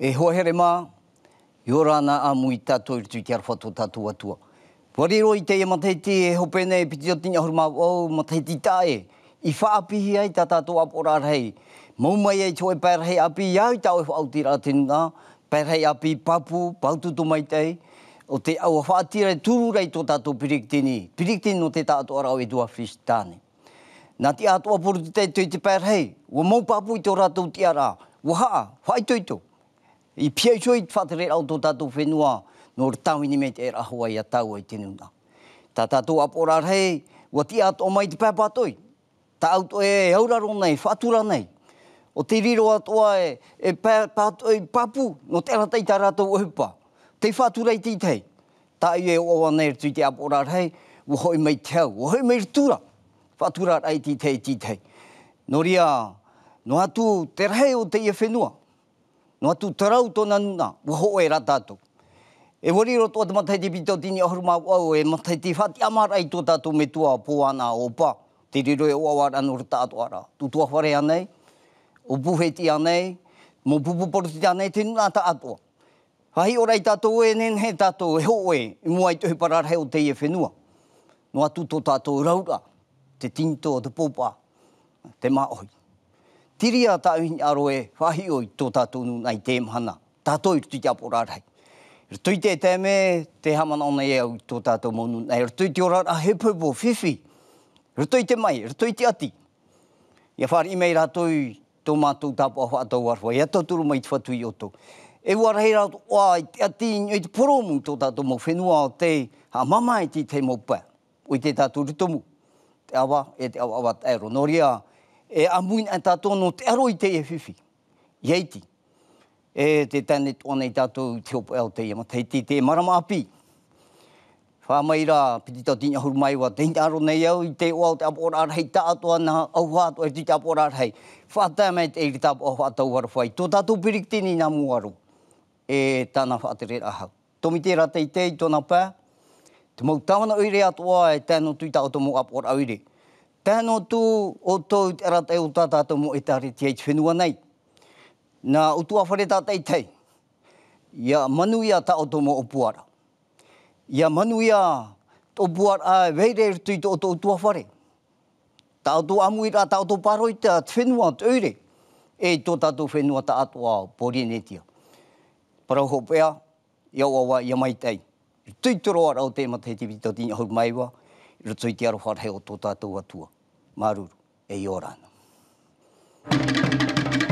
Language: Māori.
E hoa here mā, i ora ana a mui tātou i tui te arawhatu tātou atua. Wariro i te ia mateiti e hopene e piti o tini ahuru mā wau mateiti tāe. I whaapihi ai tā tātou apora rei. Maumai ai tō e pērhei api, ia i tāo e whaautira tēnuna. Pērhei api, papu, pautu tō mai tei. O te au a whaatira e tūru rei tō tātou piriktini. Piriktini no te tātou arau e dua fish tāne. Nā te ātua poru te tei tō i te pērhei. Wa mau papu i tō rātou tiara, ara. Wa haa, whaitoito. Wa haa, whaitoito i pia jo i fatre au to tatu fenua no tawi ni mete er ahua ia tau ai tinu na ta tatu apora re wa ti at o mai te papa toi ta au to e haura ro nei fatura nei o te riro atua e, e pa, pa, e papu no te rata i tara tau upa te fatura i ti te ta i e oa nei tu te apora re wa hoi mai teo wa hoi mai rtura fatura ai ti te ti te no ria no atu te rei o te ia whenua No atu tarau tōna nuna, wa ho e ratatou. E wari roto atu matai te pitao tini ahuru mau au e matai te whati amarai tō tātou me tua pōana o pā. Te riro e oa wara anu rata atu ara. Tu tua whare anei, o buheti anei, mo pupu poruti anei te nuna ata atua. Whahi orai tātou e nen he tātou e ho e i muai tuhi pararhe o teie whenua. No atu tō tātou raura, te tinto o te pōpā, te tiri a tau hini aro e whahi oi tō tātou nu nai te mhana. Tātou i rtui te aporarai. Rtui te te me te hamana ona e au tō tātou mounu nai. Rtui te orara he pūpō whiwhi. Rtui te mai, rtui te ati. Ia whare i mei rātou tō mātou tāpō a whātou arwa. Ia tō turu mai tfatui o tō. E wara hei rātou, oa, i te ati ni oi te poromu tō tātou mō whenua o te ha mamai ti e te mō pē. Oi te tātou rutomu. Te awa, e te awa awa te aero. Nō e amuin a tātou no te aroi te e whiwhi, iaiti. E te tane tōna i tātou te opo eo te ima, teiti te marama api. Whāmai rā, piti tau tiņa huru mai wa, teinti aro nei au i te oal te apora arhei, ta atoa nā au hātua e te apora arhei. Whātai mai te eiri tā apoha whātau haru whai, tō tātou pirik nā muaro. E tāna whātere raha. Tomite rā teitei tōna pā, te mau tāwana uire atoa e tēnu tuita o tomu apora uire. Tāna tēnō tū o tōu te aratai o tā tātou mō e tāre te whenua nei. Nā utu a whare tātai tei, ia manu ia tā o tōmo o puara. Ia manu ia tō puara a weire rutu i tō o tō utu a whare. Tā o tō amu i rā tā o tō paro i tā te whenua tūre, e tō tātou whenua tā ato a porinetia. Parau hopea, ia wawa ia mai tei. Tui toro ara o tēma te te vitatini hau maiwa, roto i te aro whare o tō tātou atua. Maruru, e i ora ana.